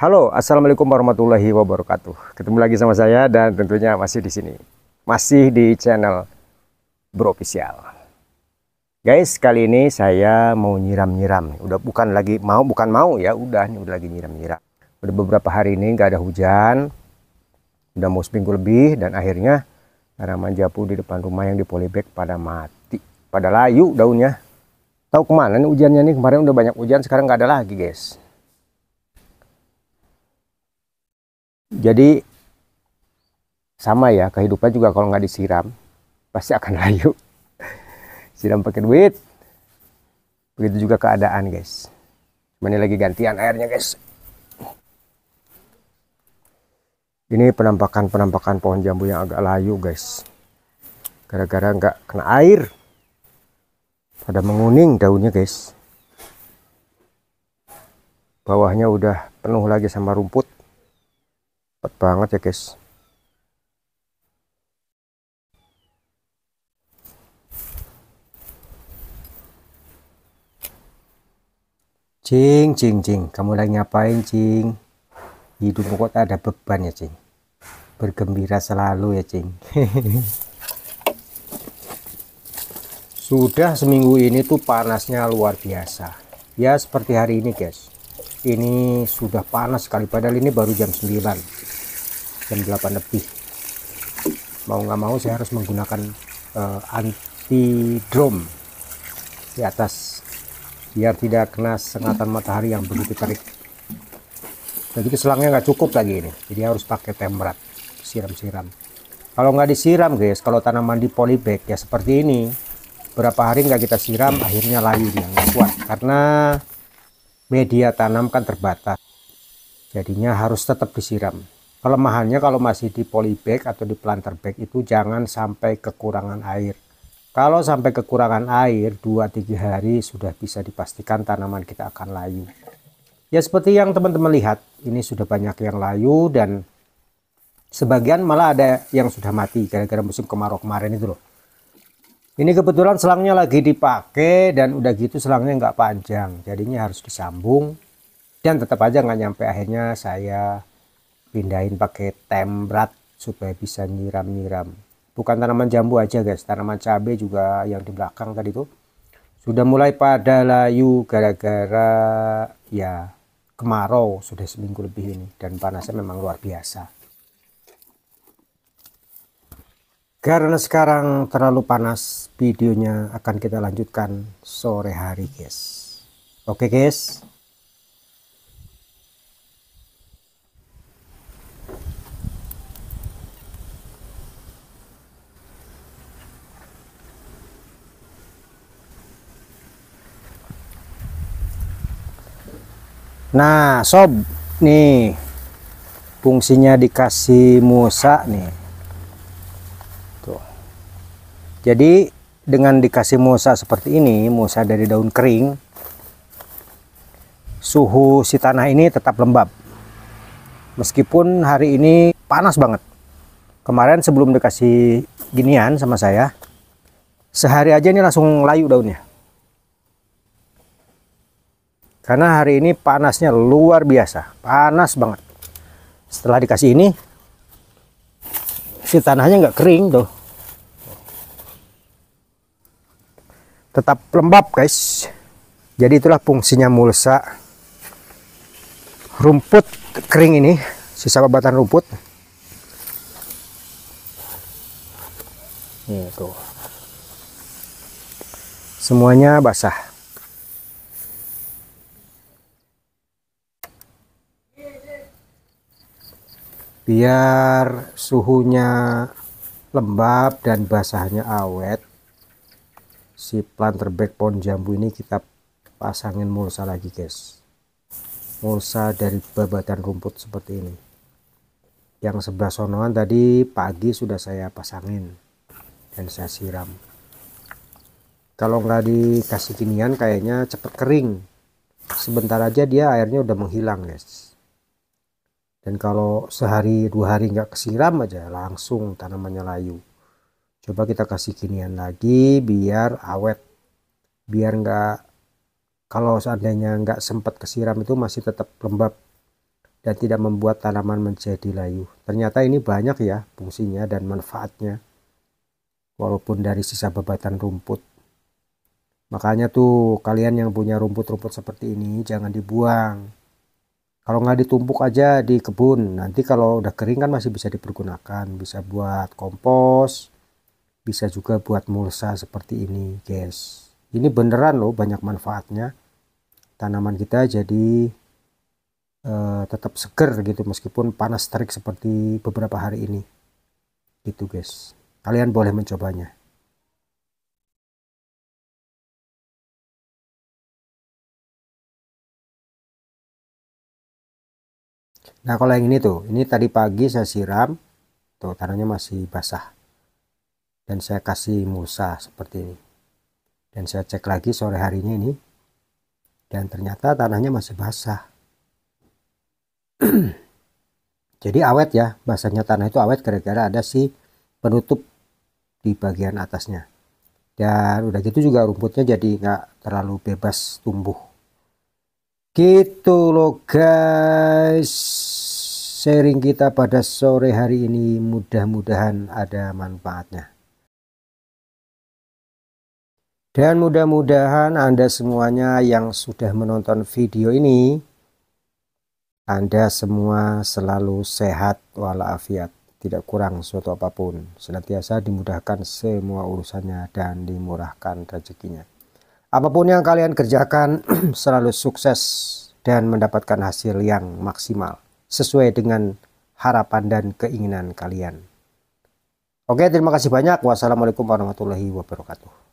Halo, assalamualaikum warahmatullahi wabarakatuh. Ketemu lagi sama saya dan tentunya masih di sini, masih di channel Bro Official. Guys, kali ini saya mau nyiram-nyiram. Udah bukan lagi mau, bukan mau ya, udah nih udah lagi nyiram-nyiram. Udah beberapa hari ini nggak ada hujan, udah mau seminggu lebih dan akhirnya tanaman japu di depan rumah yang di polybag pada mati, pada layu daunnya. Tahu kemana nih hujannya nih kemarin udah banyak hujan, sekarang nggak ada lagi guys Jadi sama ya kehidupan juga kalau nggak disiram pasti akan layu. Siram pakai duit. Begitu juga keadaan guys. Cuman ini lagi gantian airnya guys. Ini penampakan-penampakan pohon jambu yang agak layu guys. Gara-gara nggak kena air. Pada menguning daunnya guys. Bawahnya udah penuh lagi sama rumput cepat banget ya guys Cing, cing, cing. Kamu lagi ngapain, cing? Hidup pokok ada beban ya, cing. Bergembira selalu ya, cing. Sudah seminggu ini tuh panasnya luar biasa. Ya, seperti hari ini, guys. Ini sudah panas sekali. Padahal ini baru jam 9 jam 8 lebih mau nggak mau saya harus menggunakan uh, eh, anti drum di atas biar tidak kena sengatan matahari yang begitu terik jadi selangnya nggak cukup lagi ini jadi harus pakai temrat siram-siram kalau nggak disiram guys kalau tanaman di polybag ya seperti ini berapa hari nggak kita siram akhirnya layu dia nggak kuat karena media tanam kan terbatas jadinya harus tetap disiram Kelemahannya kalau masih di polybag atau di planter bag itu jangan sampai kekurangan air. Kalau sampai kekurangan air 2-3 hari sudah bisa dipastikan tanaman kita akan layu. Ya seperti yang teman-teman lihat, ini sudah banyak yang layu dan sebagian malah ada yang sudah mati gara-gara musim kemarau kemarin itu loh. Ini kebetulan selangnya lagi dipakai dan udah gitu selangnya nggak panjang, jadinya harus disambung dan tetap aja nggak nyampe akhirnya saya pindahin pakai tembrat supaya bisa nyiram-nyiram bukan tanaman jambu aja guys tanaman cabai juga yang di belakang tadi tuh sudah mulai pada layu gara-gara ya kemarau sudah seminggu lebih ini dan panasnya memang luar biasa karena sekarang terlalu panas videonya akan kita lanjutkan sore hari guys oke guys Nah, sob, nih fungsinya dikasih Musa nih. Tuh. Jadi dengan dikasih Musa seperti ini, Musa dari daun kering, suhu si tanah ini tetap lembab. Meskipun hari ini panas banget. Kemarin sebelum dikasih ginian sama saya, sehari aja ini langsung layu daunnya. Karena hari ini panasnya luar biasa, panas banget. Setelah dikasih ini, si tanahnya nggak kering tuh. Tetap lembab guys. Jadi itulah fungsinya mulsa. Rumput kering ini, sisa babatan rumput. ini tuh. Semuanya basah. biar suhunya lembab dan basahnya awet si planter back pohon jambu ini kita pasangin mulsa lagi guys mulsa dari babatan rumput seperti ini yang sebelah sonoan tadi pagi sudah saya pasangin dan saya siram kalau nggak dikasih kinian kayaknya cepet kering sebentar aja dia airnya udah menghilang guys dan kalau sehari dua hari nggak kesiram aja langsung tanamannya layu. Coba kita kasih kinian lagi biar awet. Biar nggak kalau seandainya nggak sempat kesiram itu masih tetap lembab dan tidak membuat tanaman menjadi layu. Ternyata ini banyak ya fungsinya dan manfaatnya. Walaupun dari sisa bebatan rumput. Makanya tuh kalian yang punya rumput-rumput seperti ini jangan dibuang kalau nggak ditumpuk aja di kebun nanti kalau udah kering kan masih bisa dipergunakan bisa buat kompos bisa juga buat mulsa seperti ini guys ini beneran loh banyak manfaatnya tanaman kita jadi eh, tetap seger gitu meskipun panas terik seperti beberapa hari ini gitu guys kalian boleh mencobanya Nah kalau yang ini tuh, ini tadi pagi saya siram, tuh tanahnya masih basah. Dan saya kasih mulsa seperti ini. Dan saya cek lagi sore harinya ini. Dan ternyata tanahnya masih basah. Jadi awet ya, basahnya tanah itu awet gara-gara ada si penutup di bagian atasnya. Dan udah gitu juga rumputnya jadi nggak terlalu bebas tumbuh gitu loh guys sharing kita pada sore hari ini mudah-mudahan ada manfaatnya dan mudah-mudahan anda semuanya yang sudah menonton video ini anda semua selalu sehat walafiat tidak kurang suatu apapun senantiasa dimudahkan semua urusannya dan dimurahkan rezekinya Apapun yang kalian kerjakan selalu sukses dan mendapatkan hasil yang maksimal sesuai dengan harapan dan keinginan kalian. Oke, terima kasih banyak. Wassalamualaikum warahmatullahi wabarakatuh.